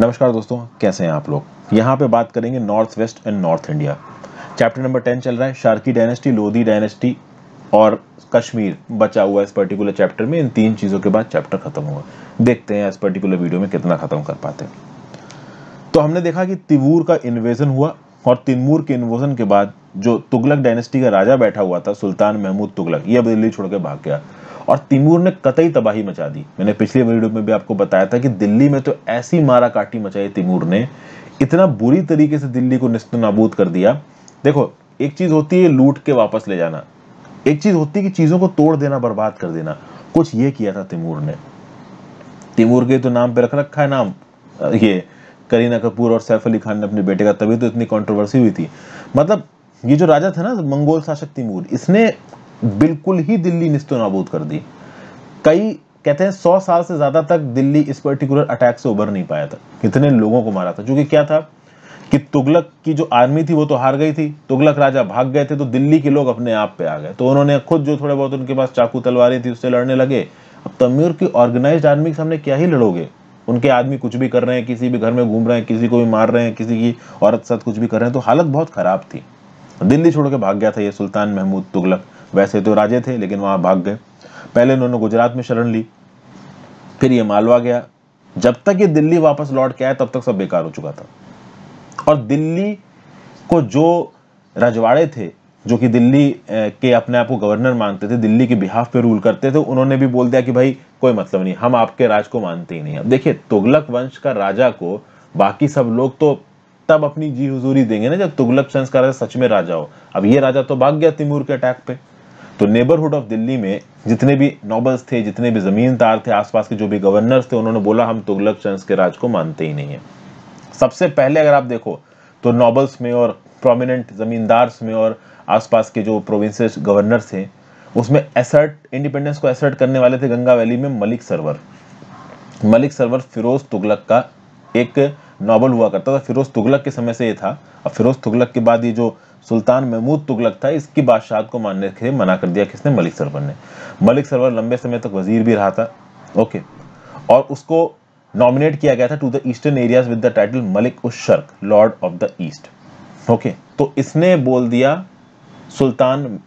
नमस्कार दोस्तों कैसे हैं आप लोग यहाँ पे बात करेंगे north west and north India chapter number ten चल रहा है शार्की डायनेस्टी लोधी डायनेस्टी और कश्मीर बचा हुआ इस पर्टिकुलर चैप्टर में इन तीन चीज़ों के बाद चैप्टर खत्म हुआ देखते हैं इस पर्टिकुलर वीडियो में कितना खत्म कर पाते हैं तो हमने देखा कि तिवूर का इन्वेजन हुआ और तिमूर के इन्वेजन के बाद जो तुगलक डायनेस्टी का राजा बैठा हुआ था सुल्तान महमूद तुगलक ये दिल्ली छोड़ के भाग गया और तिमूर ने कतई तबाही मचा दी मैंने पिछले वीडियो में भी आपको बताया था कि दिल्ली में तो ऐसी मारा काटी मचाई तिमूर ने इतना बुरी तरीके से दिल्ली को निस्त नाबूद कर दिया देखो एक चीज़ होती है लूट के वापस ले जाना एक चीज़ होती है कि चीज़ों को तोड़ देना बर्बाद कर देना कुछ ये किया था तिमूर ने तिमूर के तो नाम पे रख रखा है नाम ये करीना कपूर और सैफ अली खान ने अपने बेटे का तभी तो इतनी कंट्रोवर्सी हुई थी मतलब ये जो राजा था ना मंगोल शासक तिमूर इसने बिल्कुल ही दिल्ली निस्तो नाबूद कर दी कई कहते हैं सौ साल से ज़्यादा तक दिल्ली इस पर्टिकुलर अटैक से उभर नहीं पाया था कितने लोगों को मारा था जो कि क्या था कि तुगलक की जो आर्मी थी वो तो हार गई थी तुगलक राजा भाग गए थे तो दिल्ली के लोग अपने आप पे आ गए तो उन्होंने खुद जो थोड़े बहुत उनके पास चाकू तलवारें थी उससे लड़ने लगे अब तमीर की ऑर्गेनाइज आर्मी के सामने क्या ही लड़ोगे उनके आदमी कुछ भी कर रहे हैं किसी भी घर में घूम रहे हैं किसी को भी मार रहे हैं किसी की औरत साथ कुछ भी कर रहे हैं तो हालत बहुत ख़राब थी दिल्ली छोड़ के भाग गया था ये सुल्तान महमूद तुगलक वैसे तो राजे थे लेकिन वहां भाग गए पहले उन्होंने गुजरात में शरण ली फिर ये मालवा गया जब तक ये दिल्ली वापस लौट के आया तब तक सब बेकार हो चुका था और दिल्ली को जो रजवाड़े थे जो कि दिल्ली के अपने आप को गवर्नर मानते थे दिल्ली के बिहाफ पे रूल करते थे उन्होंने भी बोल दिया कि भाई कोई मतलब नहीं हम आपके राज को मानते ही नहीं अब देखिए तुगलक वंश का राजा को बाकी सब लोग तो तब अपनी जी हुजूरी देंगे ना जब तुगलक वंश का राजा सच में राजा हो अब ये राजा तो भाग गया तिमूर के अटैक पे तो नेबरहुड ऑफ दिल्ली में जितने भी नॉबल्स थे जितने भी ज़मींदार थे आसपास के जो भी गवर्नर थे उन्होंने बोला हम तुगलक चंद के राज को मानते ही नहीं है सबसे पहले अगर आप देखो तो नॉबल्स में और प्रोमिनेंट ज़मींदार्स में और आसपास के जो प्रोविंस गवर्नर थे उसमें एसर्ट इंडिपेंडेंस को एसर्ट करने वाले थे गंगा वैली में मलिक सरवर मलिक सरवर फिरोज तुगलक का एक नॉबल हुआ करता था फिरोज तुगलक के समय से ये था और फिरोज तुगलक के बाद ये जो सुल्तान महमूद तुगलक था इसकी बादशाह को मानने के लिए मना कर दिया किसने मलिक सरवर ने मलिक सरवर लंबे समय तक वजीर भी रहा था ओके और उसको नॉमिनेट किया गया था to the eastern areas with the title Malik उ Sharq lord of the east okay तो इसने बोल दिया सुल्तान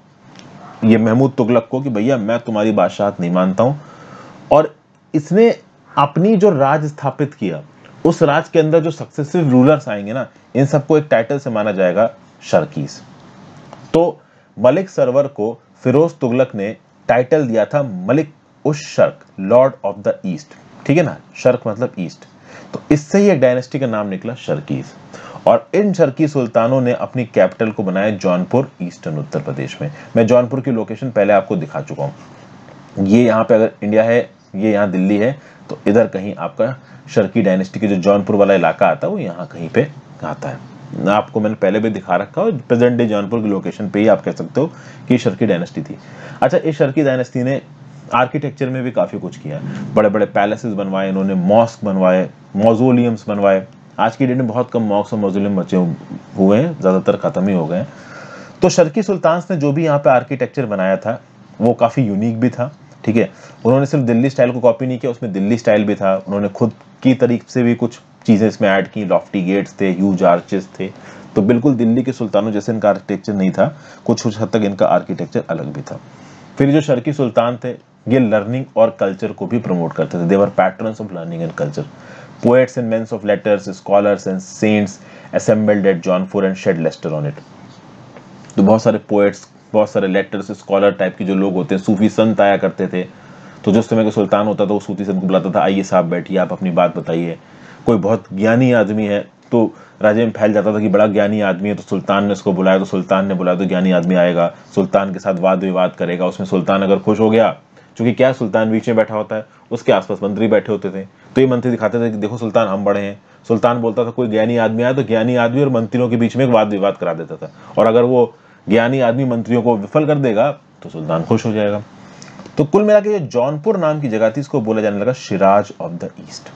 ये महमूद तुगलक को कि भैया मैं तुम्हारी बादशाह नहीं मानता हूं और इसने अपनी जो राज स्थापित किया उस राज के अंदर जो सक्सेसिव रूलर्स आएंगे ना इन सबको एक टाइटल से माना जाएगा शर्कीस तो मलिक सरवर को फिरोज तुगलक ने टाइटल दिया था Malik us Sharq lord of the east ठीक है ना शर्क मतलब ईस्ट तो इससे ही एक डायनेस्टी का नाम निकला शर्कीस और इन शर्की सुल्तानों ने अपनी कैपिटल को बनाया जौनपुर ईस्टर्न उत्तर प्रदेश में मैं जौनपुर की लोकेशन पहले आपको दिखा चुका हूँ ये यहाँ पे अगर इंडिया है ये यहाँ दिल्ली है तो इधर कहीं आपका शर्की डायनेस्टी के जो जौनपुर वाला इलाका आता है वो यहाँ कहीं पे आता है आपको मैंने पहले भी दिखा रखा और प्रेजेंट डे जौनपुर की लोकेशन पे ही आप कह सकते हो कि शर्की डायनेस्टी थी अच्छा इस शर्की डायनेस्टी ने आर्किटेक्चर में भी काफ़ी कुछ किया बड़े बड़े पैलेसेस बनवाए इन्होंने मॉस्क बनवाए मोजोलियम्स बनवाए आज की डेट में बहुत कम मॉक्स और मोजोलियम बचे हुए हैं ज़्यादातर ख़त्म ही हो गए हैं तो शर्की सुल्तान ने जो भी यहाँ पे आर्किटेक्चर बनाया था वो काफ़ी यूनिक भी था ठीक है उन्होंने सिर्फ दिल्ली स्टाइल को कॉपी नहीं किया उसमें दिल्ली स्टाइल भी था उन्होंने खुद की तरीक से भी कुछ चीज़ें इसमें ऐड की लॉफ्टी गेट्स थे ह्यूज आर्चेस थे तो बिल्कुल दिल्ली के सुल्तानों जैसे इनका आर्किटेक्चर नहीं था कुछ कुछ हद तक इनका आर्किटेक्चर अलग भी था फिर जो शर्की सुल्तान थे ये लर्निंग और कल्चर को भी प्रमोट करते थे they were patrons of learning and culture poets and men of letters scholars and saints assembled at Jaunpur and shed lustre on it तो बहुत सारे पोएट्स बहुत सारे लेटर्स स्कॉलर टाइप के जो लोग होते हैं सूफी संत आया करते थे तो जो समय का सुल्तान होता था वो सूफी संत को बुलाता था आइए साहब बैठिए आप अपनी बात बताइए कोई बहुत ज्ञानी आदमी है तो राज्य में फैल जाता था कि बड़ा ज्ञानी आदमी है तो सुल्तान ने उसको बुलाया तो सुल्तान ने बुलाया तो ज्ञानी आदमी आएगा सुल्तान के साथ वाद विवाद करेगा उसमें सुल्तान अगर खुश हो गया क्योंकि क्या सुल्तान बीच में बैठा होता है उसके आसपास मंत्री बैठे होते थे तो ये मंत्री दिखाते थे कि देखो सुल्तान हम बड़े हैं सुल्तान बोलता था कोई ज्ञानी आदमी आया तो ज्ञानी आदमी और मंत्रियों के बीच में एक वाद विवाद करा देता था और अगर वो ज्ञानी आदमी मंत्रियों को विफल कर देगा तो सुल्तान खुश हो जाएगा तो कुल मिला के जौनपुर नाम की जगह थी इसको बोला जाने लगा शिराज ऑफ द ईस्ट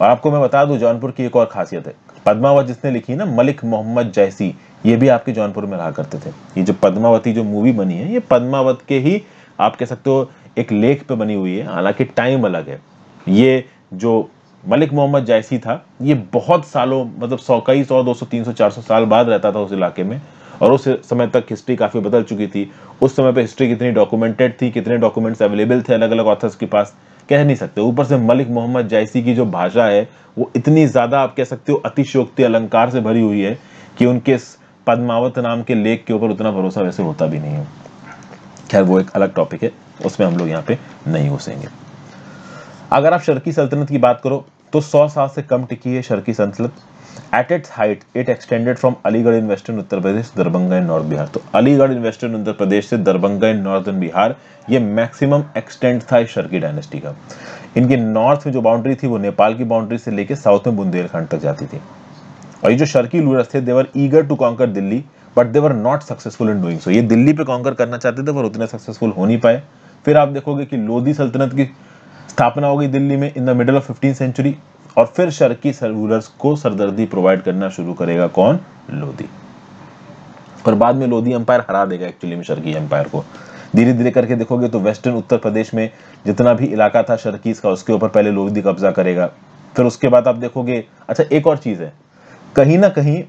और आपको मैं बता दूं जौनपुर की एक और खासियत है पद्मावत जिसने लिखी ना मलिक मोहम्मद जैसी ये भी आपके जौनपुर में रहा करते थे ये जो पद्मावती जो मूवी बनी है ये पद्मावत के ही आप कह सकते हो एक लेख पे बनी हुई है हालांकि टाइम अलग है ये जो मलिक मोहम्मद जैसी था ये बहुत सालों मतलब सौ कई सौ दो सौ तीन सौ चार सौ साल बाद रहता था उस इलाके में और उस समय तक हिस्ट्री काफ़ी बदल चुकी थी उस समय पर हिस्ट्री कितनी डॉक्यूमेंटेड थी कितने डॉक्यूमेंट्स अवेलेबल थे अलग अलग ऑथर्स के पास कह नहीं सकते ऊपर से मलिक मोहम्मद जैसी की जो भाषा है वो इतनी ज़्यादा आप कह सकते हो अतिशोक्ति अलंकार से भरी हुई है कि उनके पद्मावत नाम के लेख के ऊपर उतना भरोसा वैसे होता भी नहीं है खैर वो एक अलग टॉपिक है उसमें हम लोग यहाँ पे नहीं घुसेंगे अगर आप शर्की सल्तनत की बात करो तो सौ साल से कम टिकी है शर्की सल्तनत at its height it extended from Aligarh in western Uttar Pradesh Darbhanga in north Bihar तो अलीगढ़ इन वेस्टर्न उत्तर प्रदेश से दरभंगा इन नॉर्थर्न बिहार ये मैक्सिमम एक्सटेंड था इस शर्की डायनेस्टी का इनके नॉर्थ में जो बाउंड्री थी वो नेपाल की बाउंड्री से लेकर साउथ में बुंदेलखंड तक जाती थी और ये जो शर्की लूरस थे they were eager to conquer Delhi but they were not successful in doing so ये दिल्ली पे कॉन्कर करना चाहते थे पर उतने सक्सेसफुल हो नहीं पाए फिर आप देखोगे कि लोधी सल्तनत की स्थापना हो गई दिल्ली में in the middle of fifteen century और फिर शर्की रूलर्स को सरदर्दी प्रोवाइड करना शुरू करेगा कौन लोधी पर बाद में लोधी एम्पायर हरा देगा एक्चुअली में शर्की एम्पायर को धीरे धीरे करके देखोगे तो वेस्टर्न उत्तर प्रदेश में जितना भी इलाका था शर्कीस का उसके ऊपर पहले लोधी कब्जा करेगा फिर उसके बाद आप देखोगे अच्छा एक और चीज़ है कहीं ना कहीं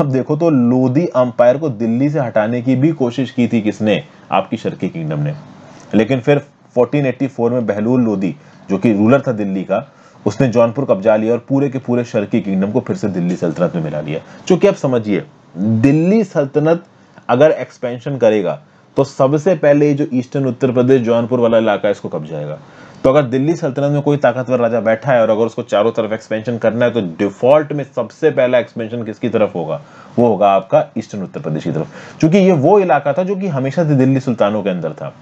आप देखो तो लोधी अंपायर को दिल्ली से हटाने की भी कोशिश की थी किसने आपकी शर्की किंगडम ने लेकिन फिर 1484 में बहलूल लोधी जो कि रूलर था दिल्ली का उसने जौनपुर कब्जा लिया और पूरे के पूरे शर्की किंगडम को फिर से दिल्ली सल्तनत में मिला लिया चूंकि आप समझिए दिल्ली सल्तनत अगर एक्सपेंशन करेगा तो सबसे पहले जो ईस्टर्न उत्तर प्रदेश जौनपुर वाला इलाका इसको कब्जाएगा तो अगर दिल्ली सल्तनत में कोई ताकतवर राजा बैठा है और अगर उसको चारों तरफ एक्सपेंशन करना है तो डिफॉल्ट में सबसे पहला एक्सपेंशन किसकी तरफ होगा वो होगा आपका ईस्टर्न उत्तर प्रदेश की तरफ क्योंकि ये वो इलाका था जो कि हमेशा से दिल्ली सुल्तानों के अंदर था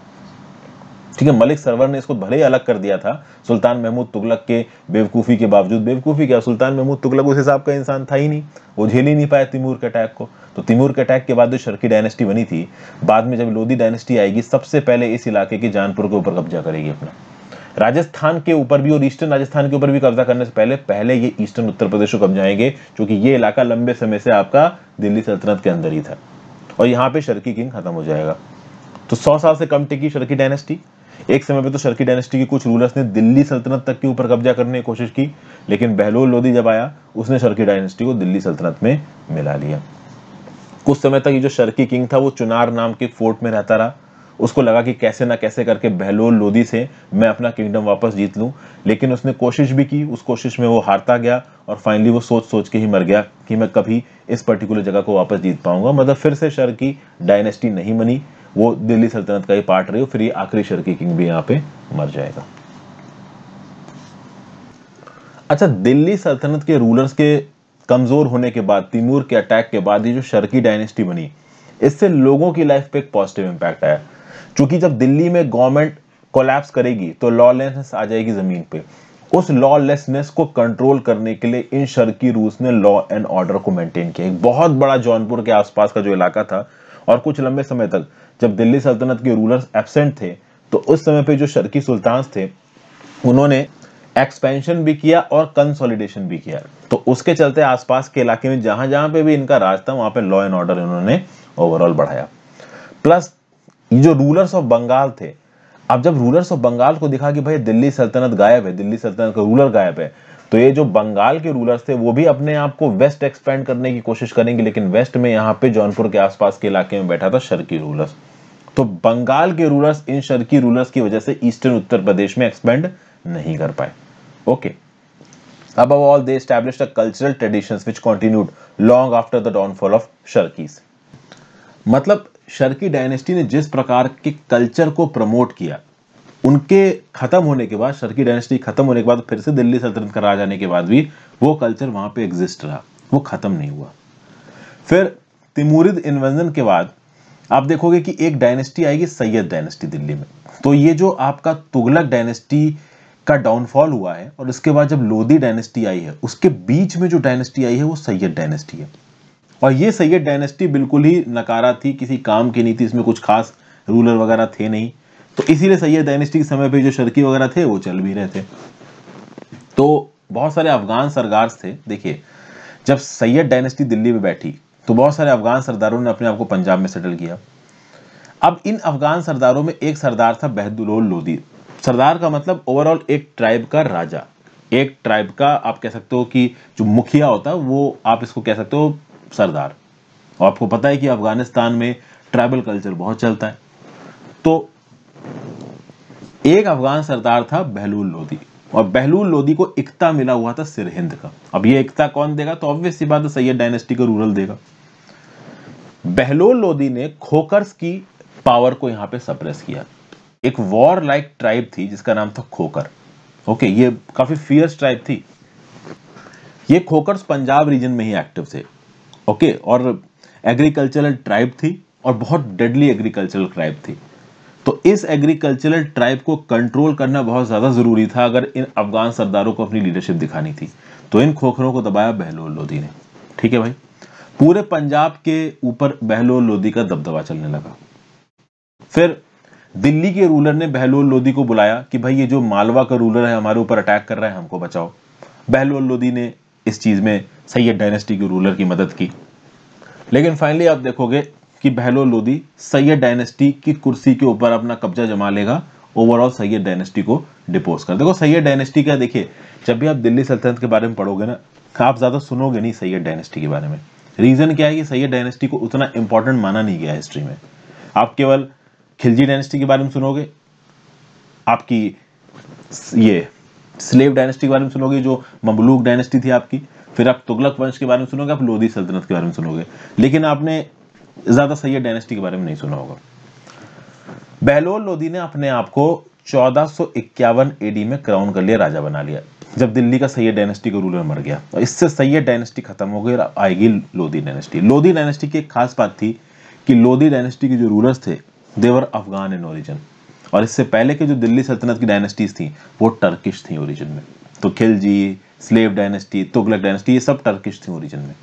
ठीक है मलिक सरवर ने इसको भले ही अलग कर दिया था सुल्तान महमूद तुगलक के बेवकूफ़ी के बावजूद बेवकूफ़ी क्या सुल्तान महमूद तुगलक उस हिसाब का इंसान था ही नहीं वो झेल ही नहीं पाया तिमूर के अटैक को तो तिमूर के अटैक के बाद जो शर्की डायनेस्टी बनी थी बाद में जब लोधी डायनेस्टी आएगी सबसे पहले इस इलाके की जानपुर के ऊपर कब्जा करेगी अपना राजस्थान के ऊपर भी और ईस्टर्न राजस्थान के ऊपर भी कब्जा करने से पहले पहले ये ईस्टर्न उत्तर प्रदेश को कब्जाएंगे क्योंकि ये इलाका लंबे समय से आपका दिल्ली सल्तनत के अंदर ही था और यहाँ पे शर्की किंग खत्म हो जाएगा तो सौ साल से कम टिकी शर्की डायनेस्टी एक समय पर तो शर्की डायनेस्टी के कुछ रूलर्स ने दिल्ली सल्तनत तक के ऊपर कब्जा करने की कोशिश की लेकिन बहलोल लोधी जब आया उसने शर्की डायनेस्टी को दिल्ली सल्तनत में मिला लिया कुछ समय तक ये जो शर्की किंग था वो चुनार नाम के फोर्ट में रहता रहा उसको लगा कि कैसे ना कैसे करके बहलोल लोधी से मैं अपना किंगडम वापस जीत लूं लेकिन उसने कोशिश भी की उस कोशिश में वो हारता गया और फाइनली वो सोच सोच के ही मर गया कि मैं कभी इस पर्टिकुलर जगह को वापस जीत पाऊंगा मतलब फिर से शर्की डायनेस्टी नहीं बनी वो दिल्ली सल्तनत का ही पार्ट रही हो फिर ये आखिरी शर की किंग भी यहाँ पे मर जाएगा अच्छा दिल्ली सल्तनत के रूलर्स के कमज़ोर होने के बाद तिमूर के अटैक के बाद ये जो शर्की डायनेस्टी बनी इससे लोगों की लाइफ पे एक पॉजिटिव इम्पैक्ट आया क्योंकि जब दिल्ली में गवर्नमेंट कोलैप्स करेगी तो लॉलेसनेस आ जाएगी ज़मीन पे उस लॉलेसनेस को कंट्रोल करने के लिए इन शर्की रूल्स ने लॉ एंड ऑर्डर को मेंटेन किया एक बहुत बड़ा जौनपुर के आसपास का जो इलाका था और कुछ लंबे समय तक जब दिल्ली सल्तनत के रूलर्स एबसेंट थे तो उस समय पे जो शर्की सुल्तान थे उन्होंने एक्सपेंशन भी किया और कंसोलिडेशन भी किया तो उसके चलते आसपास के इलाके में जहां जहां पे भी इनका राज था वहां पे लॉ एंड ऑर्डर इन्होंने ओवरऑल बढ़ाया प्लस जो रूलर्स ऑफ बंगाल थे अब जब रूलर्स ऑफ बंगाल को दिखा कि भाई दिल्ली सल्तनत गायब है दिल्ली सल्तनत का रूलर गायब है तो ये जो बंगाल के रूलर्स थे वो भी अपने आप को वेस्ट एक्सपेंड करने की कोशिश करेंगे लेकिन वेस्ट में यहाँ पे जौनपुर के आसपास के इलाके में बैठा था शर्की रूलर्स तो बंगाल के रूलर्स इन शर्की रूलर्स की वजह से ईस्टर्न उत्तर प्रदेश में एक्सपेंड नहीं कर पाए ओके अब all they established the cultural tradition which continued long after the downfall of Sharqis मतलब शर्की डायनेस्टी ने जिस प्रकार के कल्चर को प्रमोट किया उनके ख़त्म होने के बाद शर्की डायनेस्टी ख़त्म होने के बाद फिर से दिल्ली सल्तनत का राज आने के बाद भी वो कल्चर वहाँ पे एग्जिस्ट रहा वो ख़त्म नहीं हुआ फिर तिमूरिद इन्वेंजन के बाद आप देखोगे कि एक डायनेस्टी आएगी सैयद डायनेस्टी दिल्ली में तो ये जो आपका तुगलक डायनेस्टी का डाउनफॉल हुआ है और इसके बाद जब लोधी डायनेस्टी आई है उसके बीच में जो डायनेस्टी आई है वो सैयद डायनेस्टी है और ये सैयद डायनेस्टी बिल्कुल ही नकारा थी किसी काम की नहीं थी इसमें कुछ खास रूलर वगैरह थे नहीं तो इसीलिए सैयद डायनेस्टी के समय पर जो शर्की वगैरह थे वो चल भी रहे थे तो बहुत सारे अफगान सरदार थे देखिए जब सैयद डायनेस्टी दिल्ली में बैठी तो बहुत सारे अफगान सरदारों ने अपने आप को पंजाब में सेटल किया अब इन अफगान सरदारों में एक सरदार था बहदुल लोदी सरदार का मतलब ओवरऑल एक ट्राइब का राजा एक ट्राइब का आप कह सकते हो कि जो मुखिया होता है वो आप इसको कह सकते हो सरदार और आपको पता है कि अफगानिस्तान में ट्राइबल कल्चर बहुत चलता है तो एक अफगान सरदार था बहलूल लोधी और बहलूल लोधी को इकता मिला हुआ था सिरहिंद का अब ये इकता कौन देगा तो ऑब्वियस सी बात है सैयद डायनेस्टी को रूरल देगा बहलोल लोधी ने खोकर्स की पावर को यहां पे सप्रेस किया एक वॉर लाइक ट्राइब थी जिसका नाम था खोकर ओके ये काफी फियर्स ट्राइब थी ये खोकर्स पंजाब रीजन में ही एक्टिव थे ओके और एग्रीकल्चरल ट्राइब थी और बहुत डेडली एग्रीकल्चरल ट्राइब थी तो इस एग्रीकल्चरल ट्राइब को कंट्रोल करना बहुत ज़्यादा ज़रूरी था अगर इन अफगान सरदारों को अपनी लीडरशिप दिखानी थी तो इन खोखरों को दबाया बहलोल लोधी ने ठीक है भाई पूरे पंजाब के ऊपर बहलोल लोधी का दबदबा चलने लगा फिर दिल्ली के रूलर ने बहलोल लोधी को बुलाया कि भाई ये जो मालवा का रूलर है हमारे ऊपर अटैक कर रहा है हमको बचाओ बहलोल लोधी ने इस चीज़ में सैयद डायनेस्टी के रूलर की मदद की लेकिन फाइनली आप देखोगे कि बहलो लोदी सैयद डायनेस्टी की कुर्सी के ऊपर अपना कब्जा जमा लेगा ओवरऑल सैयद डायनेस्टी को डिपोज कर देखो सैयद डायनेस्टी का देखिए जब भी आप दिल्ली सल्तनत के बारे में पढ़ोगे ना आप ज़्यादा सुनोगे नहीं सैयद डायनेस्टी के बारे में रीज़न क्या है कि सैयद डायनेस्टी को उतना इंपॉर्टेंट माना नहीं गया हिस्ट्री में आप केवल खिलजी डायनेस्टी के बारे में सुनोगे आपकी ये स्लेव डायनेस्टी के बारे में सुनोगे जो ममलूक डायनेस्टी थी आपकी फिर आप तुगलक वंश के बारे में सुनोगे आप लोधी सल्तनत के बारे में सुनोगे लेकिन आपने ज़्यादा सही डायनेस्टी के बारे में नहीं सुना होगा बहलोल लोधी ने अपने आप को चौदह एडी में क्राउन कर लिया राजा बना लिया जब दिल्ली का सैयद डायनेस्टी का रूलर मर गया और इससे सैयद डायनेस्टी खत्म हो गई और आएगी लोधी डायनेस्टी लोधी डायनेस्टी की एक खास बात थी कि लोधी डायनेस्टी के जो रूलर्स थे देवर अफगान इन ओरिजिन और इससे पहले के जो दिल्ली सल्तनत की डायनेस्टीज थी वो टर्किश थी ओरिजिन में तो Khilji slave dynasty Tughlaq dynasty ये सब टर्किश थी ओरिजिन में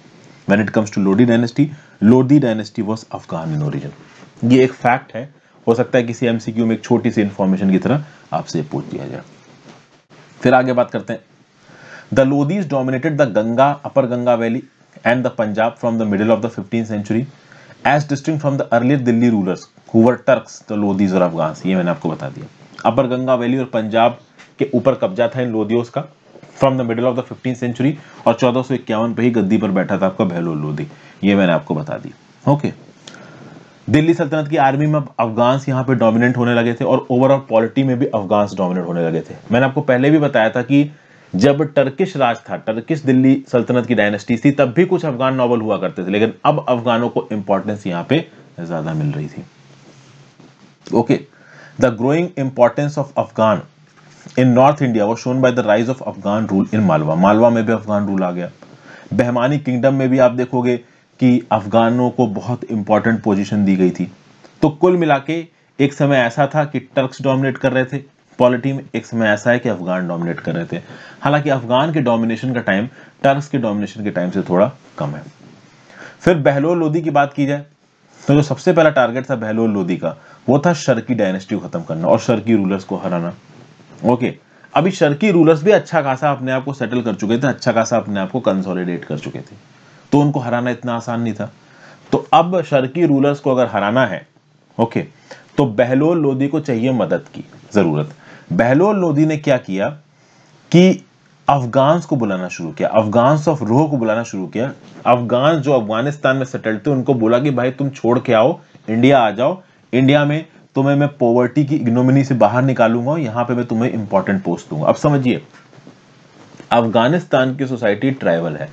when it comes to Lodi dynasty Lodi dynasty was Afghan in origin ये एक फैक्ट है हो सकता है किसी एमसीक्यू में एक छोटी सी इंफॉर्मेशन की तरह आपसे पूछ दिया जाए फिर आगे बात करते हैं the Lodis dominated the Ganga upper Ganga valley and the Punjab from the middle of the fifteen century as distinct from the earlier Delhi rulers who were Turks the Lodis और अफगान ये मैंने आपको बता दिया अपर गंगा वैली और पंजाब के ऊपर कब्जा था इन लोदियोस का from the middle of the fifteen century और चौदह सौ इक्यावन पर ही गद्दी पर बैठा था आपका बहलोल लोधी ये मैंने आपको बता दी ओके दिल्ली सल्तनत की आर्मी में अफगान्स यहाँ पे डोमिनेंट होने लगे थे और ओवरऑल पॉलिटी में भी अफगान्स डोमिनेंट होने लगे थे मैंने आपको पहले भी बताया था कि जब टर्किश राज था टर्किश दिल्ली सल्तनत की डायनेस्टी थी तब भी कुछ अफगान नॉवल हुआ करते थे लेकिन अब अफगानों को इंपॉर्टेंस यहाँ पे ज्यादा मिल रही थी okay the growing importance of Afghan in north India was shown by the rise of Afghan rule in Malwa Malwa में भी अफगान रूल आ गया बहमानी किंगडम में भी आप देखोगे कि अफगानों को बहुत इंपॉर्टेंट पोजिशन दी गई थी तो कुल मिला के एक समय ऐसा था कि टर्क्स डोमिनेट कर रहे थे पॉलिटी में एक समय ऐसा है कि अफगान डोमिनेट कर रहे थे हालांकि अफगान के डोमिनेशन का टाइम टर्क्स के डोमिनेशन के टाइम से थोड़ा कम है फिर बहलोल लोधी की बात की जाए तो जो सबसे पहला टारगेट था बहलोल लोधी का वो था शर्की डायनेस्टी को खत्म करना और शर्की रूलर्स को हराना ओके अभी शर्की रूलर्स भी अच्छा खासा अपने आप को सेटल कर चुके थे अच्छा खासा अपने आप को कंसोलिडेट कर चुके थे तो उनको हराना इतना आसान नहीं था तो अब शर्की रूलर्स को अगर हराना है ओके तो बहलोल लोधी को चाहिए मदद की ज़रूरत बहलोल लोधी ने क्या किया कि अफगान्स को बुलाना शुरू किया अफगान्स ऑफ रोह को बुलाना शुरू किया अफगान जो अफगानिस्तान में सेटल थे उनको बोला कि भाई तुम छोड़ के आओ इंडिया आ जाओ इंडिया में तुम्हें मैं पॉवर्टी की इग्नोमिनी से बाहर निकालूंगा और पे मैं तुम्हें इंपॉर्टेंट पोस्ट दूंगा अब समझिए अफगानिस्तान की सोसाइटी ट्राइबल है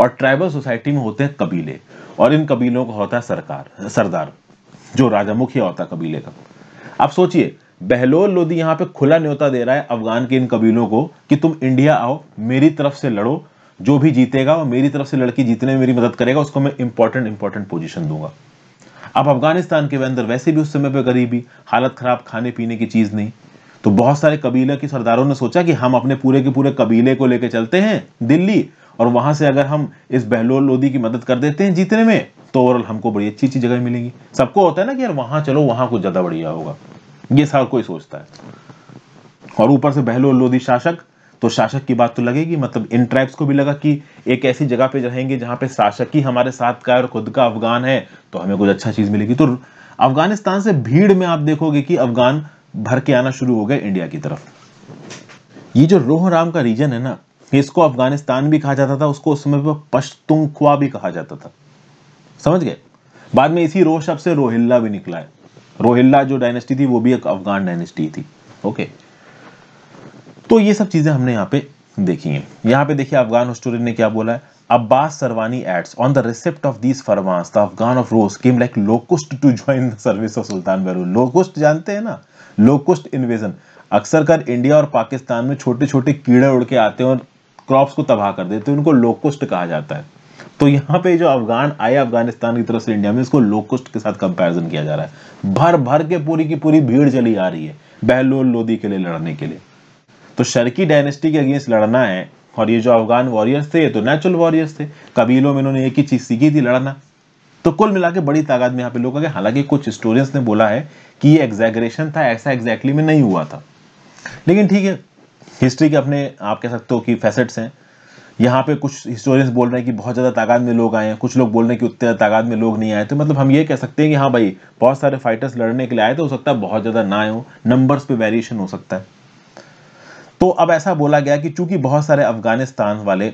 और ट्राइबल सोसाइटी में होते हैं कबीले और इन कबीलों का होता है सरकार सरदार जो राजा मुखिया होता है कबीले का आप सोचिए बहलोल लोधी यहाँ पे खुला न्योता दे रहा है अफगान के इन कबीलों को कि तुम इंडिया आओ मेरी तरफ से लड़ो जो भी जीतेगा और मेरी तरफ से लड़की जीतने में मेरी मदद करेगा उसको मैं इंपॉर्टेंट इंपॉर्टेंट पोजीशन दूंगा अब अफगानिस्तान के अंदर वैसे भी उस समय पर गरीबी हालत ख़राब खाने पीने की चीज़ नहीं तो बहुत सारे कबीले के सरदारों ने सोचा कि हम अपने पूरे के पूरे कबीले को लेकर चलते हैं दिल्ली और वहाँ से अगर हम इस बहलोल लोधी की मदद कर देते हैं जीतने में तो ओवरऑल हमको बड़ी अच्छी अच्छी जगह मिलेंगी सबको होता है ना कि यार वहाँ चलो वहाँ कुछ ज़्यादा बढ़िया होगा ये सब कोई सोचता है और ऊपर से बहलोल लोधी शासक तो शासक की बात तो लगेगी मतलब इन ट्राइब्स को भी लगा कि एक ऐसी जगह पे रहेंगे जहां पे शासक ही हमारे साथ का है और खुद का अफगान है तो हमें कुछ अच्छा चीज़ मिलेगी तो अफगानिस्तान से भीड़ में आप देखोगे कि अफगान भर के आना शुरू हो गए इंडिया की तरफ ये जो रोहराम का रीजन है ना इसको अफगानिस्तान भी कहा जाता था उसको उस समय पर पश्तुंखवा भी कहा जाता था समझ गए बाद में इसी रोह शब्द से रोहिल्ला भी निकला है रोहिल्ला जो डायनेस्टी थी वो भी एक अफगान डायनेस्टी थी ओके तो ये सब चीज़ें हमने यहाँ पे देखी हैं यहाँ पे देखिए अफगान हिस्टोरियन ने क्या बोला है Abbas Sarwani adds on the receipt of this farmans, the Afghan of Rose came like locust to join the service of Sultan Behru. जानते हैं ना लोकुस्ट इन्वेजन अक्सर कर इंडिया और पाकिस्तान में छोटे छोटे कीड़े उड़ के आते हैं और क्रॉप्स को तबाह कर देते हैं उनको तो लोकुस्ट कहा जाता है तो यहाँ पे जो अफगान आए अफगानिस्तान की तरफ से इंडिया में इसको लोकुस्ट के साथ कंपैरिजन किया जा रहा है भर भर के पूरी की पूरी भीड़ चली आ रही है बहलोल लोदी के लिए लड़ने के लिए तो शर्की डायनेस्टी के अगेंस्ट लड़ना है और ये जो अफगान वॉरियर्स थे ये तो नेचुरल वॉरियर्स थे कबीलों में इन्होंने एक ही चीज़ सीखी थी लड़ना तो कुल मिला के बड़ी तादाद में यहाँ पे लोग आ गए हालांकि कुछ हिस्टोरियंस ने बोला है कि ये एग्जैग्रेशन था ऐसा एग्जैक्टली में नहीं हुआ था लेकिन ठीक है हिस्ट्री के अपने आप कह सकते हो कि फैसेट्स हैं यहाँ पे कुछ हिस्टोरियंस बोल रहे हैं कि बहुत ज़्यादा तादाद में लोग आए हैं कुछ लोग बोल रहे हैं कि उतने ज़्यादा तादाद में लोग नहीं आए तो मतलब हम ये कह सकते हैं कि हाँ भाई बहुत सारे फाइटर्स लड़ने के लिए आए तो हो सकता है बहुत ज़्यादा ना आए हो नंबर्स पे वेरिएशन हो सकता है तो अब ऐसा बोला गया कि चूंकि बहुत सारे अफगानिस्तान वाले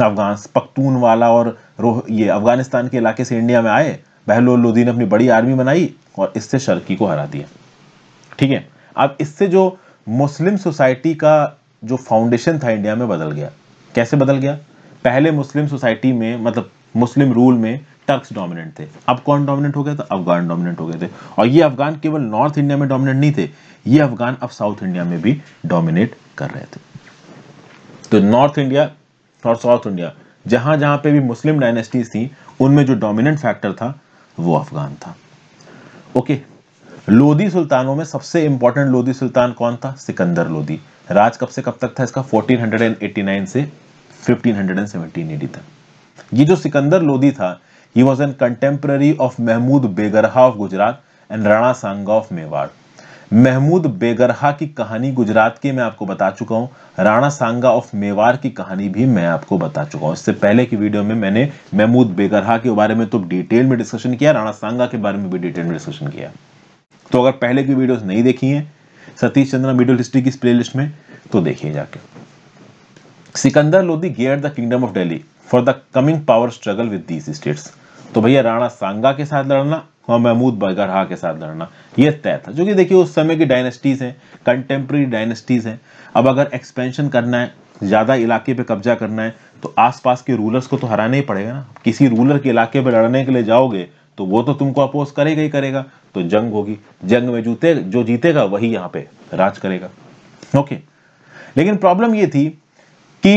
अफगान पख्तून वाला और रोह ये अफगानिस्तान के इलाके से इंडिया में आए बहलोल लोधी ने अपनी बड़ी आर्मी बनाई और इससे शर्की को हरा दिया ठीक है अब इससे जो मुस्लिम सोसाइटी का जो फाउंडेशन था इंडिया में बदल गया कैसे बदल गया पहले मुस्लिम सोसाइटी में मतलब मुस्लिम रूल में टक्स डोमिनेंट थे अब कौन डोमिनेंट हो गए थे अफगान डोमिनेंट हो गए थे और ये अफगान केवल नॉर्थ इंडिया में डोमिनेंट नहीं थे ये अफगान अब साउथ इंडिया में भी डोमिनेट कर रहे थे तो नॉर्थ इंडिया और साउथ इंडिया जहां जहां पे भी मुस्लिम डायनेस्टीज थी उनमें जो डोमिनेंट फैक्टर था वो अफगान था ओके लोधी सुल्तानों में सबसे इंपॉर्टेंट लोधी सुल्तान कौन था सिकंदर लोधी राज कब से कब तक था इसका 1489 से 1517 हंड्रेड तक ये जो सिकंदर लोधी था He was a contemporary of Mahmud Begarha of Gujarat and Rana Sangha of Mewar. Mahmood बेगरहा की कहानी गुजरात की मैं आपको बता चुका हूं राणा सांगा ऑफ मेवाड़ की कहानी भी मैं आपको बता चुका हूं इससे पहले की वीडियो में मैंने महमूद बेगरहा के बारे में तो डिटेल में डिस्कशन किया राणा सांगा के बारे में भी डिटेल में डिस्कशन किया तो अगर पहले की वीडियोस नहीं देखी हैं सतीश चंद्रा मिडिल हिस्ट्री की प्ले प्लेलिस्ट में तो देखिए जाके सिकंदर लोधी गेयर the kingdom of Delhi for the coming power struggle with these states तो भैया राणा सांगा के साथ लड़ना और महमूद बगरहा के साथ लड़ना ये तय था जो कि देखिए उस समय की डायनेस्टीज़ हैं कंटेम्प्रेरी डायनेस्टीज़ हैं अब अगर एक्सपेंशन करना है ज़्यादा इलाके पे कब्जा करना है तो आसपास के रूलर्स को तो हराना ही पड़ेगा ना किसी रूलर के इलाके पे लड़ने के लिए जाओगे तो वो तो तुमको अपोज करेगा ही करेगा तो जंग होगी जंग में जूते जो जीतेगा वही यहाँ पे राज करेगा ओके लेकिन प्रॉब्लम ये थी कि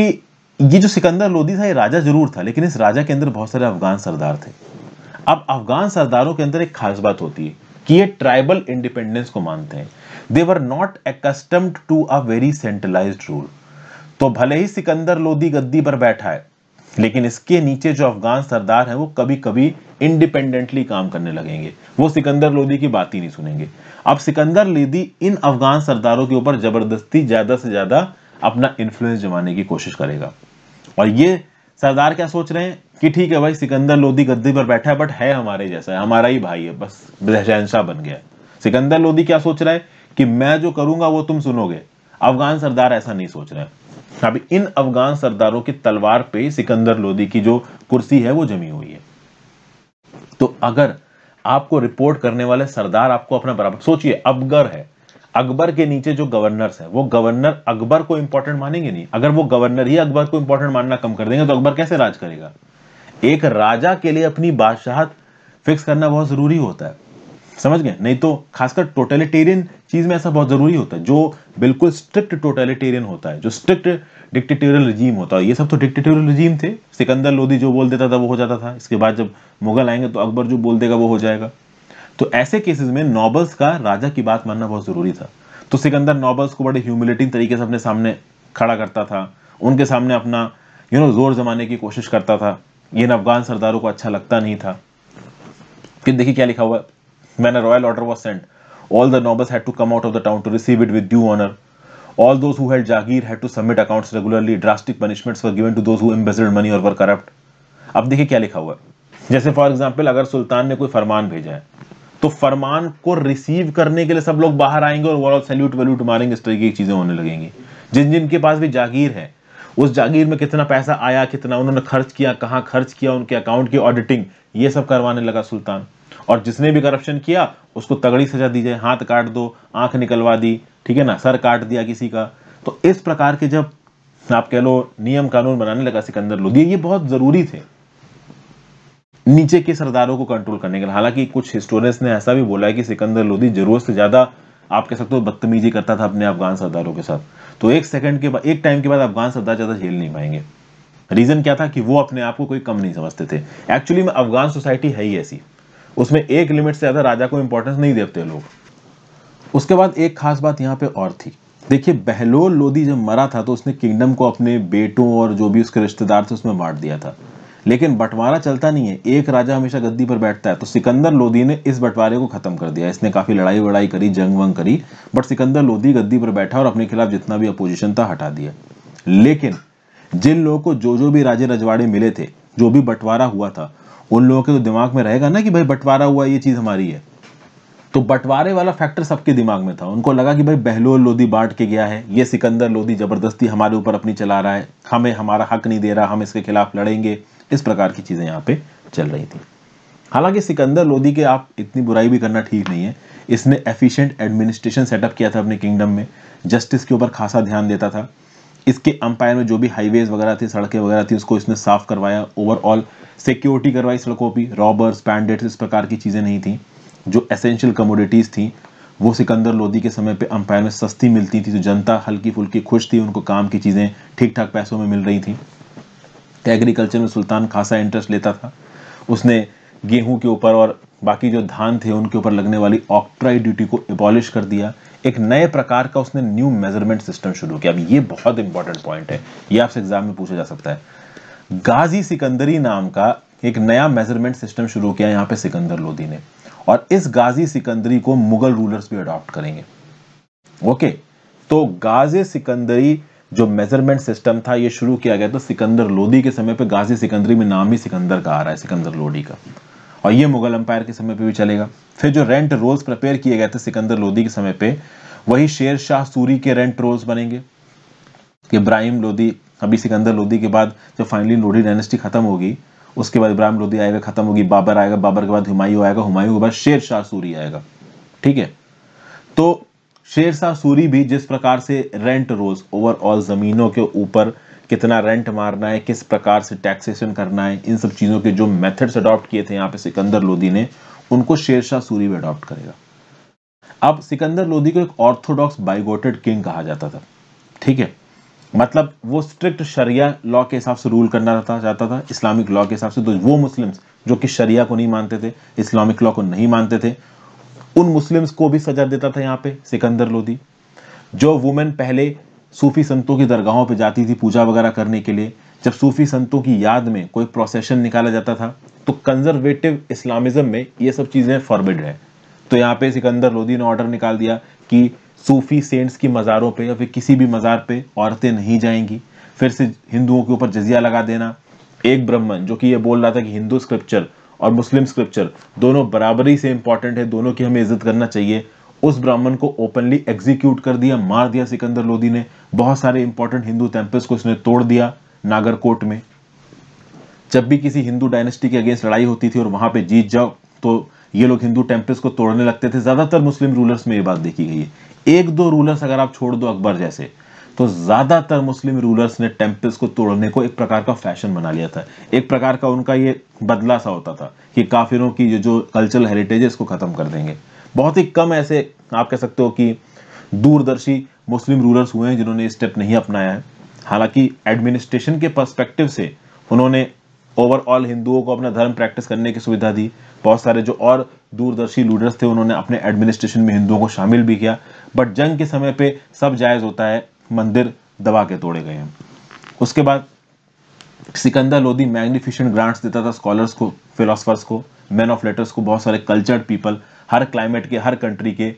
ये जो सिकंदर लोदी था ये राजा जरूर था लेकिन इस राजा के अंदर बहुत सारे अफगान सरदार थे अब अफगान सरदारों के अंदर एक खास बात होती है कि ये ट्राइबल इंडिपेंडेंस को मानते हैं they were not accustomed to a very centralised rule तो भले ही सिकंदर लोदी गद्दी पर बैठा है लेकिन इसके नीचे जो अफगान सरदार हैं वो कभी कभी इंडिपेंडेंटली काम करने लगेंगे वो सिकंदर लोदी की बात ही नहीं सुनेंगे अब सिकंदर लोदी इन अफगान सरदारों के ऊपर जबरदस्ती ज़्यादा से ज़्यादा अपना इन्फ्लुएंस जमाने की कोशिश करेगा और ये सरदार क्या सोच रहे हैं कि ठीक है भाई सिकंदर लोधी गद्दी पर बैठा है बट है हमारे जैसा है हमारा ही भाई है बस शहनशाह बन गया सिकंदर लोधी क्या सोच रहा है कि मैं जो करूंगा वो तुम सुनोगे अफगान सरदार ऐसा नहीं सोच रहे अब इन अफगान सरदारों की तलवार पे सिकंदर लोधी की जो कुर्सी है वो जमी हुई है तो अगर आपको रिपोर्ट करने वाले सरदार आपको अपना बराबर सोचिए अबगर है अकबर के नीचे जो गवर्नर्स हैं वो गवर्नर अकबर को इंपॉर्टेंट मानेंगे नहीं अगर वो गवर्नर ही अकबर को इंपॉर्टेंट मानना कम कर देंगे तो अकबर कैसे राज करेगा एक राजा के लिए अपनी बादशाहत फिक्स करना बहुत जरूरी होता है समझ गए नहीं तो खासकर टोटलिटेरियन चीज में ऐसा बहुत जरूरी होता है जो बिल्कुल स्ट्रिक्ट टोटलिटेरियन होता है जो स्ट्रिक्ट डिक्टेटोरियल रजीम होता है ये सब तो डिक्टेटोरियल रजीम थे सिकंदर लोधी जो बोल देता था वो हो जाता था इसके बाद जब मुगल आएंगे तो अकबर जो बोल देगा वो हो जाएगा तो ऐसे केसेस में नॉबल्स का राजा की बात मानना बहुत ज़रूरी था तो सिकंदर नॉबल्स को बड़े ह्यूमिलेटिंग तरीके से अपने सामने खड़ा करता था उनके सामने अपना यू नो जोर जमाने की कोशिश करता था ये इन अफगान सरदारों को अच्छा लगता नहीं था फिर देखिए क्या लिखा हुआ man a royal order was sent all the nobles had to come out of the town to receive it with due honour all those who had jagir had to submit accounts regularly drastic punishments were given to those who embezzled money और were corrupt अब देखिए क्या लिखा हुआ है जैसे for example अगर सुल्तान ने कोई फरमान भेजा है तो फरमान को रिसीव करने के लिए सब लोग बाहर आएंगे और वो सैल्यूट वैल्यूट मारेंगे इस तरीके की चीज़ें होने लगेंगी जिन जिनके पास भी जागीर है उस जागीर में कितना पैसा आया कितना उन्होंने खर्च किया कहाँ खर्च किया उनके अकाउंट की ऑडिटिंग ये सब करवाने लगा सुल्तान और जिसने भी करप्शन किया उसको तगड़ी सजा दी जाए हाथ काट दो आंख निकलवा दी ठीक है ना सर काट दिया किसी का तो इस प्रकार के जब आप कह लो नियम कानून बनाने लगा सिकंदर लोधी ये बहुत ज़रूरी थे नीचे के सरदारों को कंट्रोल करने के लिए हालांकि कुछ हिस्टोरियंस ने ऐसा भी बोला है कि सिकंदर लोधी जरूरत से ज़्यादा आप कह सकते हो बदतमीजी करता था अपने अफगान सरदारों के साथ तो एक सेकंड के बाद एक टाइम के बाद अफगान सरदार ज़्यादा झेल नहीं पाएंगे रीज़न क्या था कि वो अपने आप को कोई कम नहीं समझते थे एक्चुअली में अफगान सोसाइटी है ही ऐसी उसमें एक लिमिट से ज़्यादा राजा को इंपॉर्टेंस नहीं देते लोग उसके बाद एक खास बात यहाँ पे और थी देखिए बहलोल लोधी जब मरा था तो उसने किंगडम को अपने बेटों और जो भी उसके रिश्तेदार थे उसमें बांट दिया था लेकिन बंटवारा चलता नहीं है एक राजा हमेशा गद्दी पर बैठता है तो सिकंदर लोधी ने इस बंटवारे को खत्म कर दिया इसने काफी लड़ाई वड़ाई करी जंग वंग करी बट सिकंदर लोधी गद्दी पर बैठा और अपने खिलाफ जितना भी अपोजिशन था हटा दिया लेकिन जिन लोगों को जो जो भी राजे रजवाड़े मिले थे जो भी बंटवारा हुआ था उन लोगों के तो दिमाग में रहेगा ना कि भाई बंटवारा हुआ ये चीज हमारी है तो बंटवारे वाला फैक्टर सबके दिमाग में था उनको लगा कि भाई बहलोल लोधी बांट के गया है ये सिकंदर लोधी जबरदस्ती हमारे ऊपर अपनी चला रहा है हमें हमारा हक नहीं दे रहा हम इसके खिलाफ लड़ेंगे इस प्रकार की चीज़ें यहाँ पे चल रही थी हालांकि सिकंदर लोधी के आप इतनी बुराई भी करना ठीक नहीं है इसने एफिशिएंट एडमिनिस्ट्रेशन सेटअप किया था अपने किंगडम में जस्टिस के ऊपर खासा ध्यान देता था इसके अंपायर में जो भी हाईवेज वगैरह थी सड़कें वगैरह थी उसको इसने साफ करवाया ओवरऑल सिक्योरिटी करवाई सड़कों पर रॉबर्स बैंडेट्स इस प्रकार की चीज़ें नहीं थी जो एसेंशियल कमोडिटीज़ थी वो सिकंदर लोधी के समय पर अंपायर में सस्ती मिलती थी जो जनता हल्की फुल्की खुश थी उनको काम की चीज़ें ठीक ठाक पैसों में मिल रही थी एग्रीकल्चर में सुल्तान खासा इंटरेस्ट लेता था उसने गेहूं के ऊपर और बाकी जो धान थे उनके ऊपर लगने वाली ऑक्ट्राई ड्यूटी को एबॉलिश कर दिया एक नए प्रकार का उसने न्यू मेजरमेंट सिस्टम शुरू किया अब ये बहुत इंपॉर्टेंट पॉइंट है ये आपसे एग्जाम में पूछा जा सकता है गाजी सिकंदरी नाम का एक नया मेजरमेंट सिस्टम शुरू किया यहाँ पे सिकंदर लोधी ने और इस गाजी सिकंदरी को मुगल रूलर्स भी अडॉप्ट करेंगे ओके तो गाजी सिकंदरी जो मेजरमेंट सिस्टम था ये शुरू किया गया तो सिकंदर लोदी के समय पे गाजी सिकंदरी में नाम ही सिकंदर का आ रहा है सिकंदर लोदी का और ये मुगल अंपायर के समय पे भी चलेगा फिर जो रेंट रोल्स प्रिपेयर किए गए थे सिकंदर लोदी के समय पे वही शेर शाह सूरी के रेंट रोल्स बनेंगे इब्राहिम लोदी अभी सिकंदर लोदी के बाद जब फाइनली लोधी डायनेस्टी खत्म होगी उसके बाद इब्राहिम लोदी आएगा खत्म होगी बाबर आएगा बाबर के बाद हुमायूं आएगा हुमायूं के बाद शेर शाह सूरी आएगा ठीक है तो शेरशाह सूरी भी जिस प्रकार से रेंट रोज ओवरऑल ज़मीनों के ऊपर कितना रेंट मारना है किस प्रकार से टैक्सेशन करना है इन सब चीज़ों के जो मेथड्स अडॉप्ट किए थे यहाँ पे सिकंदर लोधी ने उनको शेरशाह सूरी भी अडॉप्ट करेगा अब सिकंदर लोधी को एक ऑर्थोडॉक्स बाइगोटेड किंग कहा जाता था ठीक है मतलब वो स्ट्रिक्ट शरिया लॉ के हिसाब से रूल करना जाता था इस्लामिक लॉ के हिसाब से तो वो मुस्लिम्स जो कि शरिया को नहीं मानते थे इस्लामिक लॉ को नहीं मानते थे उन मुस्लिम्स को भी सजा देता था यहाँ पे सिकंदर लोधी जो वुमेन पहले सूफी संतों की दरगाहों पे जाती थी पूजा वगैरह करने के लिए जब सूफी संतों की याद में कोई प्रोसेशन निकाला जाता था तो कंजर्वेटिव इस्लामिज्म में ये सब चीज़ें फॉरबिड है तो यहाँ पे सिकंदर लोधी ने ऑर्डर निकाल दिया कि सूफी सेंट्स की मज़ारों पे या फिर किसी भी मज़ार पे औरतें नहीं जाएंगी फिर से हिंदुओं के ऊपर जजिया लगा देना एक ब्राह्मण जो कि ये बोल रहा था कि हिंदू स्क्रिप्चर और मुस्लिम स्क्रिप्चर दोनों बराबरी से इंपॉर्टेंट है दोनों की हमें इज्जत करना चाहिए उस ब्राह्मण को ओपनली एग्जीक्यूट कर दिया मार दिया सिकंदर लोधी ने बहुत सारे इंपॉर्टेंट हिंदू टेम्पल्स को इसने तोड़ दिया नागरकोट में जब भी किसी हिंदू डायनेस्टी के अगेंस्ट लड़ाई होती थी और वहां पे जीत जाओ तो ये लोग हिंदू टेम्पल्स को तोड़ने लगते थे ज्यादातर मुस्लिम रूलर्स में ये बात देखी गई है एक दो रूलर्स अगर आप छोड़ दो अकबर जैसे तो ज़्यादातर मुस्लिम रूलर्स ने टेम्पल्स को तोड़ने को एक प्रकार का फैशन बना लिया था एक प्रकार का उनका ये बदला सा होता था कि काफिरों की जो जो कल्चरल हेरिटेज है इसको ख़त्म कर देंगे बहुत ही कम ऐसे आप कह सकते हो कि दूरदर्शी मुस्लिम रूलर्स हुए हैं जिन्होंने ये स्टेप नहीं अपनाया है हालांकि एडमिनिस्ट्रेशन के पर्सपेक्टिव से उन्होंने ओवरऑल हिंदुओं को अपना धर्म प्रैक्टिस करने की सुविधा दी बहुत सारे जो और दूरदर्शी लीडर्स थे उन्होंने अपने एडमिनिस्ट्रेशन में हिंदुओं को शामिल भी किया बट जंग के समय पे सब जायज़ होता है मंदिर दबा के तोड़े गए हैं उसके बाद सिकंदर लोधी मैग्निफिशेंट ग्रांट्स देता था स्कॉलर्स को फिलोसफर्स को मैन ऑफ लेटर्स को बहुत सारे कल्चर्ड पीपल हर क्लाइमेट के हर कंट्री के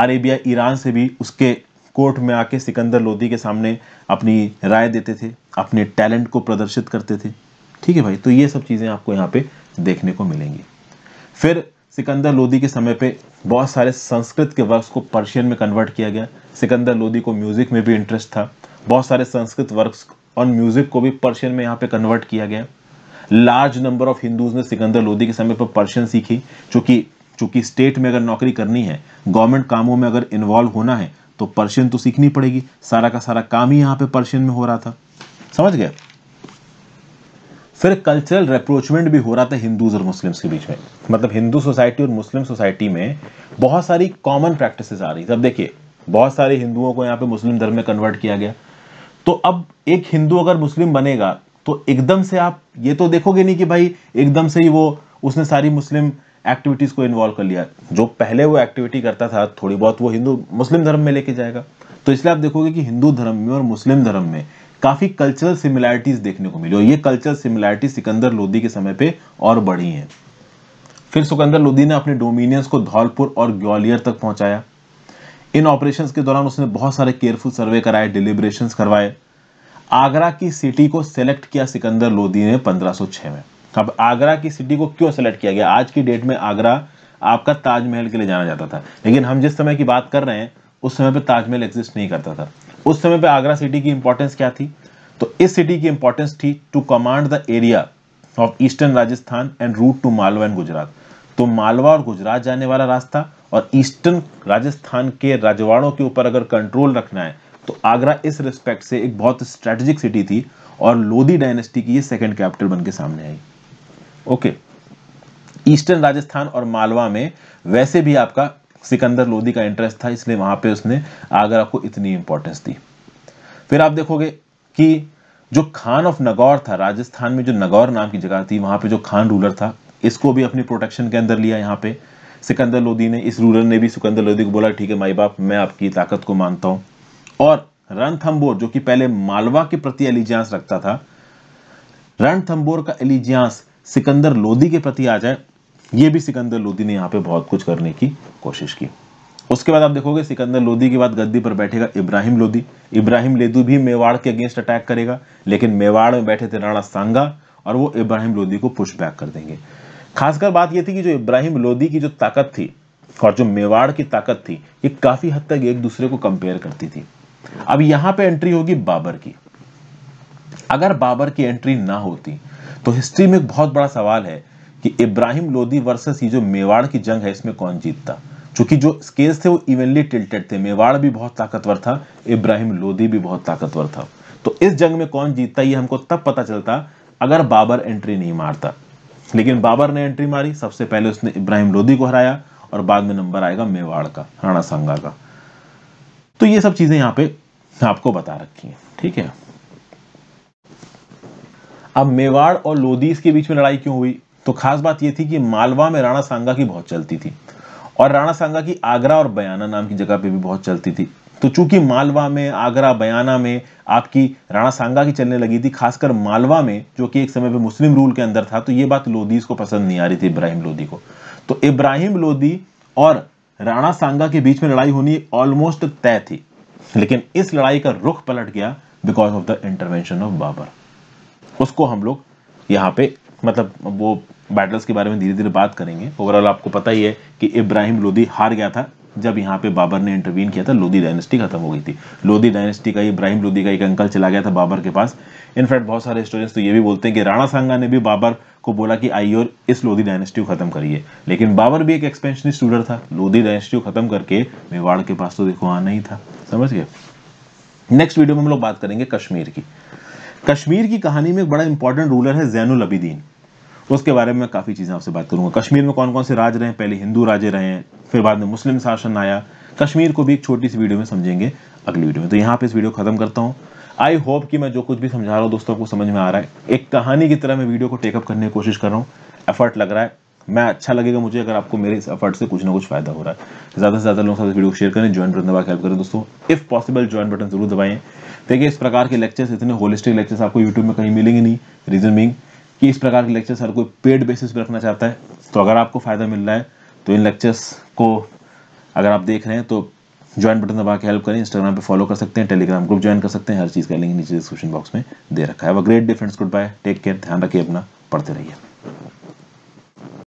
अरेबिया ईरान से भी उसके कोर्ट में आके सिकंदर लोधी के सामने अपनी राय देते थे अपने टैलेंट को प्रदर्शित करते थे ठीक है भाई तो ये सब चीज़ें आपको यहाँ पे देखने को मिलेंगी फिर सिकंदर लोदी के समय पे बहुत सारे संस्कृत के वर्क्स को पर्शियन में कन्वर्ट किया गया सिकंदर लोदी को म्यूज़िक में भी इंटरेस्ट था बहुत सारे संस्कृत वर्क्स और म्यूज़िक को भी पर्शियन में यहाँ पे कन्वर्ट किया गया लार्ज नंबर ऑफ हिंदूज ने सिकंदर लोदी के समय पर पर्शियन सीखी चूंकि चूँकि स्टेट में अगर नौकरी करनी है गवर्नमेंट कामों में अगर इन्वॉल्व होना है तो पर्शियन तो सीखनी पड़ेगी सारा का सारा काम ही यहाँ पे पर्शियन में हो रहा था समझ गया फिर कल्चरल रिप्रोचमेंट भी हो रहा था हिंदूज और मुस्लिम्स के बीच में मतलब हिंदू सोसाइटी और मुस्लिम सोसाइटी में बहुत सारी कॉमन प्रैक्टिसेस आ रही थी अब देखिए बहुत सारे हिंदुओं को यहाँ पे मुस्लिम धर्म में कन्वर्ट किया गया तो अब एक हिंदू अगर मुस्लिम बनेगा तो एकदम से आप ये तो देखोगे नहीं कि भाई एकदम से ही वो उसने सारी मुस्लिम एक्टिविटीज़ को इन्वॉल्व कर लिया जो पहले वो एक्टिविटी करता था थोड़ी बहुत वो हिंदू मुस्लिम धर्म में लेके जाएगा तो इसलिए आप देखोगे कि हिंदू धर्म में और मुस्लिम धर्म में काफ़ी कल्चरल सिमिलैरिटीज़ देखने को मिली और ये कल्चरल सिमिलैरिटी सिकंदर लोधी के समय पे और बढ़ी हैं फिर सिकंदर लोधी ने अपने डोमिनियंस को धौलपुर और ग्वालियर तक पहुंचाया इन ऑपरेशंस के दौरान उसने बहुत सारे केयरफुल सर्वे कराए डिलीब्रेशन करवाए आगरा की सिटी को सेलेक्ट किया सिकंदर लोधी ने 1506 में अब आगरा की सिटी को क्यों सेलेक्ट किया गया आज की डेट में आगरा आपका ताजमहल के लिए जाना जाता था लेकिन हम जिस समय की बात कर रहे हैं उस समय पे ताजमहल एग्जिस्ट नहीं करता था उस समय पे आगरा सिटी की इंपॉर्टेंस क्या थी तो इस सिटी की इंपॉर्टेंस थी to command the area of eastern Rajasthan and route to Malwa and Gujarat तो मालवा और गुजरात जाने वाला रास्ता और ईस्टर्न राजस्थान के राजवाड़ों के ऊपर अगर कंट्रोल रखना है तो आगरा इस रिस्पेक्ट से एक बहुत स्ट्रेटेजिक सिटी थी और लोधी डायनेस्टी की ये सेकेंड कैपिटल बन के सामने आई ओके ईस्टर्न राजस्थान और मालवा में वैसे भी आपका सिकंदर लोधी का इंटरेस्ट था इसलिए वहां पे उसने आगरा को इतनी इंपॉर्टेंस दी फिर आप देखोगे कि जो खान ऑफ नगौर था राजस्थान में जो नगौर नाम की जगह थी वहां पे जो खान रूलर था इसको भी अपनी प्रोटेक्शन के अंदर लिया यहाँ पे सिकंदर लोधी ने इस रूलर ने भी सिकंदर लोधी को बोला ठीक है माई बाप मैं आपकी ताकत को मानता हूं और रणथम्बोर जो कि पहले मालवा के प्रति एलिजियांस रखता था रणथम्बोर का एलिजियांस सिकंदर लोधी के प्रति आ जाए ये भी सिकंदर लोदी ने यहाँ पे बहुत कुछ करने की कोशिश की उसके बाद आप देखोगे सिकंदर लोदी के बाद गद्दी पर बैठेगा इब्राहिम लोधी इब्राहिम लेदू भी मेवाड़ के अगेंस्ट अटैक करेगा लेकिन मेवाड़ में बैठे थे राणा सांगा और वो इब्राहिम लोधी को पुश बैक कर देंगे खासकर बात ये थी कि जो इब्राहिम लोधी की जो ताकत थी और जो मेवाड़ की ताकत थी ये काफी हद तक एक दूसरे को कंपेयर करती थी अब यहां पे एंट्री होगी बाबर की अगर बाबर की एंट्री ना होती तो हिस्ट्री में एक बहुत बड़ा सवाल है कि इब्राहिम लोदी वर्सेस ये जो मेवाड़ की जंग है इसमें कौन जीतता चूंकि जो स्केल्स थे वो इवनली टिल्टेड थे मेवाड़ भी बहुत ताकतवर था इब्राहिम लोदी भी बहुत ताकतवर था तो इस जंग में कौन जीतता ये हमको तब पता चलता अगर बाबर एंट्री नहीं मारता लेकिन बाबर ने एंट्री मारी सबसे पहले उसने इब्राहिम लोदी को हराया और बाद में नंबर आएगा मेवाड़ का राणा संगा का तो ये सब चीजें यहाँ पे आपको बता रखी हैं ठीक है अब मेवाड़ और लोदी इसके बीच में लड़ाई क्यों हुई तो खास बात यह थी कि मालवा में राणा सांगा की बहुत चलती थी और राणा सांगा की आगरा और बयाना नाम की जगह पे भी बहुत चलती थी तो चूंकि मालवा में आगरा बयाना में आपकी राणा सांगा की चलने लगी थी खासकर मालवा में जो कि एक समय पर मुस्लिम रूल के अंदर था तो यह बात लोधीज को पसंद नहीं आ रही थी इब्राहिम लोधी को तो इब्राहिम लोधी और राणा सांगा के बीच में लड़ाई होनी ऑलमोस्ट तय थी लेकिन इस लड़ाई का रुख पलट गया because of the intervention of Babur उसको हम लोग यहाँ पे मतलब वो बैटल्स के बारे में धीरे धीरे बात करेंगे ओवरऑल आपको पता ही है कि इब्राहिम लोधी हार गया था जब यहाँ पे बाबर ने इंटरवीन किया था लोधी डायनेस्टी खत्म हो गई थी लोधी डायनेस्टी का इब्राहिम लोधी का एक अंकल चला गया था बाबर के पास इनफैक्ट बहुत सारे स्टूडेंट्स तो ये भी बोलते हैं कि राणा सांगा ने भी बाबर को बोला कि आई और इस लोधी डायनेस्टी को खत्म करिए लेकिन बाबर भी एक एक्सपेंशनिस्ट रूलर था लोधी डायनेस्टी को खत्म करके मेवाड़ के पास तो देखो आना ही था समझ गए नेक्स्ट वीडियो में हम लोग बात करेंगे कश्मीर की कश्मीर की कहानी में एक बड़ा इंपॉर्टेंट रूलर है जैनुल अबिदीन उसके बारे में काफ़ी चीज़ें आपसे बात करूँगा कश्मीर में कौन कौन से राज रहे हैं पहले हिंदू राजे रहे हैं फिर बाद में मुस्लिम शासन आया कश्मीर को भी एक छोटी सी वीडियो में समझेंगे अगली वीडियो में तो यहाँ पर इस वीडियो को ख़त्म करता हूँ आई होप कि मैं जो कुछ भी समझा रहा हूँ दोस्तों को समझ में आ रहा है एक कहानी की तरह मैं वीडियो को टेकअप करने की कोशिश कर रहा हूँ एफर्ट लग रहा है मैं अच्छा लगेगा मुझे अगर आपको मेरे इस एफर्ट से कुछ ना कुछ फायदा हो रहा है ज़्यादा से ज़्यादा लोगों के साथ वीडियो को शेयर करें ज्वाइन बटन दबा के हेल्प करें दोस्तों इफ़ पॉसिबल ज्वाइन बटन जरूर दबाएं देखिए इस प्रकार के लेक्चर्स इतने होलिस्टिक लेक्चर्स आपको यूट्यूब में कहीं मिलेंगे नहीं रीजन बिंग कि इस प्रकार के लेक्चर्स हर कोई पेड बेसिस पर रखना चाहता है तो अगर आपको फ़ायदा मिल रहा है तो इन लेक्चर्स को अगर आप देख रहे हैं तो ज्वाइन बटन दबा के हेल्प करें इंस्टाग्राम पे फॉलो कर सकते हैं टेलीग्राम ग्रुप ज्वाइन कर सकते हैं हर चीज़ का लिंक नीचे डिस्क्रिप्शन बॉक्स में दे रखा है a great difference goodbye take care ध्यान रखिए अपना पढ़ते रहिए